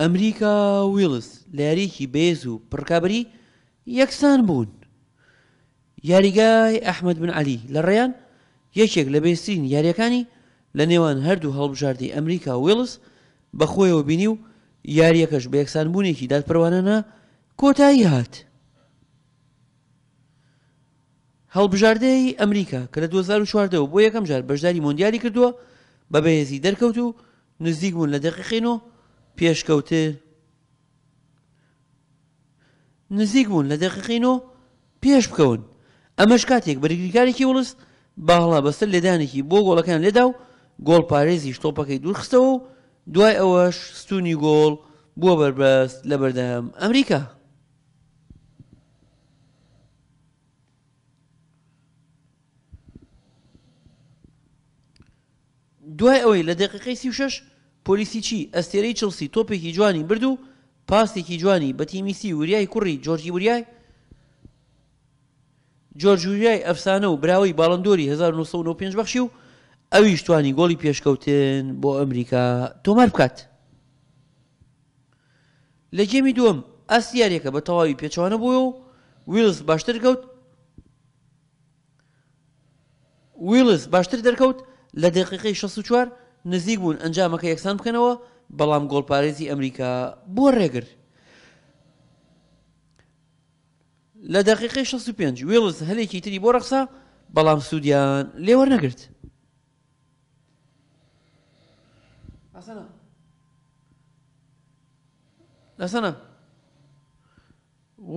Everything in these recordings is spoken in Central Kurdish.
ئەمریکا ویلس لە یاریکی بێز و پڕکابری یەکسان بوون یاریگای ئەحمد بن علی لە ڕێیان یەکێک لە بێسترین یاریەکانی لە نێوان هەردوو هەڵبژاردی ئەمریکا ویلس بەخۆیەوە بینی و یاریەکەش بە یەکسانبوونێکی دادپەروانەنا کۆتایی هات هەڵبژاردەی ئەمریکا کە لە 2004ەوە بۆ یەکەم جار بەشداری مۆندیالی کردووە بە بەهێزی دەرکەوت و نزیک بوون لە دەقیقینەوە پێشکەوتێ نزیک بوون لە دەقیقینەوە پێش بکەون ئەمەش کاتێک بەرگریکارێکی وڵست باڵا بەسەر لێدانێکی بۆ گۆڵەکان لێدا و گۆڵ پارێزی شتۆپەکەی دوورخستەوە و دوای ئەوەش ستونی گۆڵ بووە بەربەست لە بەردەم ئەمریکا. دوای ئەوەی لە دقیقی سی شش پۆلیسی چی ئەستێرەی چلسی تۆپێکی جوانی برد و پاستێکی جوانی بە تیمیسی وریای کوڕی جۆرجی وریای جۆرجوریای ئەفسانە و براوی باڵندۆری 1995 بەخشی و ئەویش توانی گۆڵی پێشکەوتن بۆ ئەمریکا تۆمار بکات لە جێمی دووەم ئەسیارێکە بە تەواوی پێچوانە بووە و ویلس باشتر گەوت ویلس باشتر دەرکەوت لە دقیقی 64 نزیک بوون ئەنجامەکە یەکسان بکەنەوە بەڵام گۆڵپارێزی ئەمریکا بۆ ڕێگر لە دقیقی 65 وێڵز هەلێکی تری بۆ ڕقسا بەڵام سوودیان لێوە نەگرت لەسەنە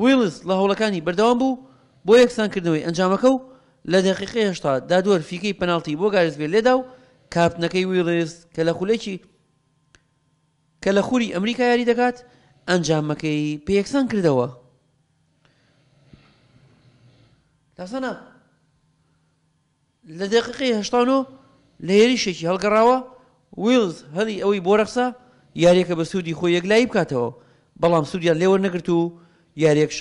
ویلز لە هەوڵەکانی بەردەوام بوو بۆ یەکسانکردنەوەی ئەنجامەکە و لە دقیقی هشتا دادوەر فیکەی پەنالتی بۆ گارزبێ لێدا و کاپتنەکەی ویڵست کە لە خولێکی کە لە خوری ئەمریکا یاری دەکات ئەنجامەکەی پێکسان کردەوە تاسەە لە دقیقی هشتانۆ لە هێریشێکی هەڵگەڕاوە ویلز هەڵی ئەوەی بۆ رەخسا یاریەکە بە سوودی خۆی یەکلای بکاتەوە بەڵام سوودیان لێوە نەگرت و یاریەکش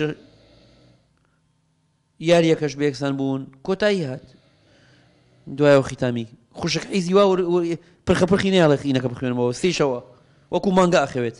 یاریەکەش بێکسان بوون کۆتایی هات دوایەوە خیتامی خوشک عیزی وا پرخە پرخی نێڵێخینەکە بخوێنەوە سێشەوە وەکو مانگە ئەخەوێت